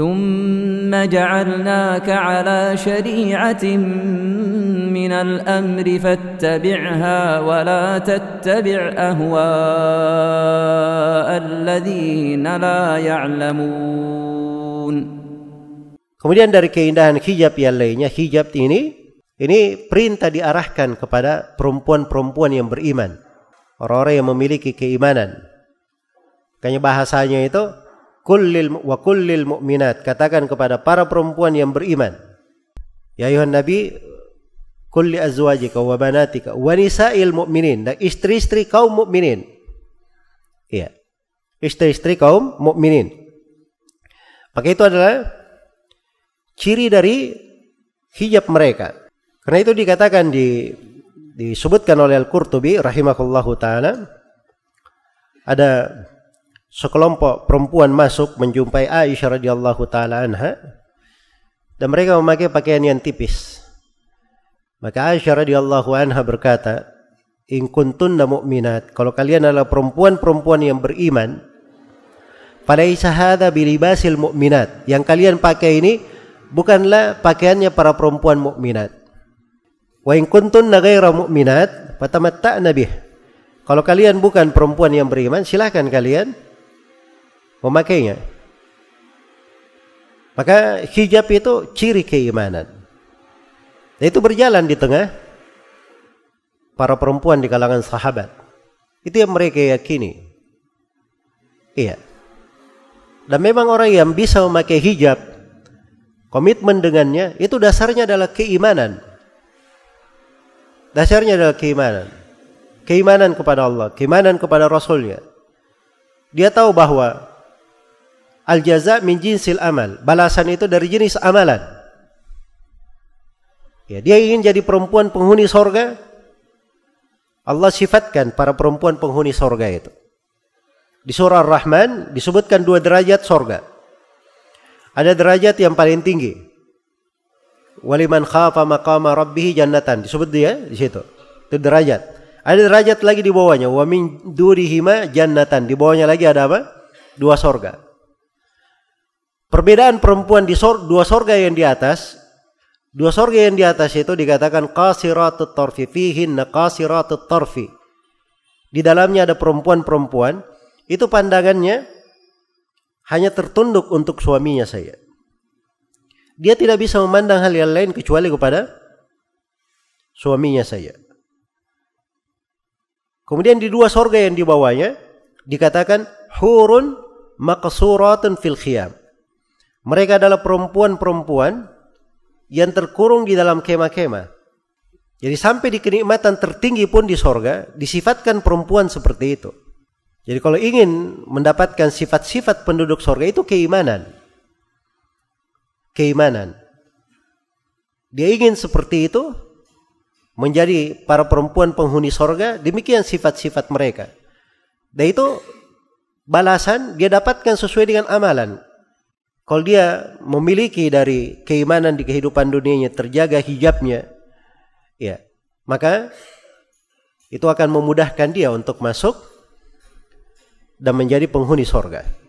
ثم جعلناك على شريعة من الأمر فاتبعها ولا تتبع أهواء الذين لا يعلمون Kemudian dari keindahan hijab yang lainnya, hijab ini ini perintah diarahkan kepada perempuan-perempuan yang beriman. Orang-orang yang memiliki keimanan. Kayaknya bahasanya itu kullil wa kullil mu'minat katakan kepada para perempuan yang beriman ya ayuhan nabi kulli azwajika wa banatika wa nisa'il mu'minin dan istri-istri kaum mukminin iya istri-istri kaum mukminin maka itu adalah ciri dari hijab mereka karena itu dikatakan di disebutkan oleh Al-Qurtubi rahimahullahu taala ada sekelompok perempuan masuk menjumpai Aisyah radhiyallahu taala anha dan mereka memakai pakaian yang tipis. Maka Aisyah radhiyallahu anha berkata, "In kuntunna mu'minat, kalau kalian adalah perempuan-perempuan yang beriman, falaisa hadza bilibasil mu'minat. Yang kalian pakai ini bukanlah pakaiannya para perempuan mukminat. Wa in kuntunna ghaira mu'minat, fatamatta'na bih." Kalau kalian bukan perempuan yang beriman, silakan kalian memakainya. Maka hijab itu ciri keimanan. Dan itu berjalan di tengah para perempuan di kalangan sahabat. Itu yang mereka yakini. Iya. Dan memang orang yang bisa memakai hijab, komitmen dengannya, itu dasarnya adalah keimanan. Dasarnya adalah keimanan. Keimanan kepada Allah, keimanan kepada Rasulnya. Dia tahu bahwa al jaza min jinsil amal. Balasan itu dari jenis amalan. Ya, dia ingin jadi perempuan penghuni sorga. Allah sifatkan para perempuan penghuni sorga itu. Di surah Ar-Rahman disebutkan dua derajat sorga. Ada derajat yang paling tinggi. Waliman khafa maqama rabbih jannatan. Disebut dia di situ. Itu derajat. Ada derajat lagi di bawahnya. Wa min durihima jannatan. Di bawahnya lagi ada apa? Dua sorga. Perbedaan perempuan di sor, dua sorga yang di atas, dua sorga yang di atas itu dikatakan qasiratut torfi na qasiratut torfi Di dalamnya ada perempuan-perempuan, itu pandangannya hanya tertunduk untuk suaminya saya. Dia tidak bisa memandang hal yang lain kecuali kepada suaminya saya. Kemudian di dua sorga yang di bawahnya dikatakan hurun maqsuratun fil khiyam. Mereka adalah perempuan-perempuan yang terkurung di dalam kema-kema. Jadi sampai di kenikmatan tertinggi pun di sorga disifatkan perempuan seperti itu. Jadi kalau ingin mendapatkan sifat-sifat penduduk sorga itu keimanan. Keimanan. Dia ingin seperti itu menjadi para perempuan penghuni sorga demikian sifat-sifat mereka. Dan itu balasan dia dapatkan sesuai dengan amalan. Kalau dia memiliki dari keimanan di kehidupan dunianya terjaga hijabnya, ya, maka itu akan memudahkan dia untuk masuk dan menjadi penghuni sorga.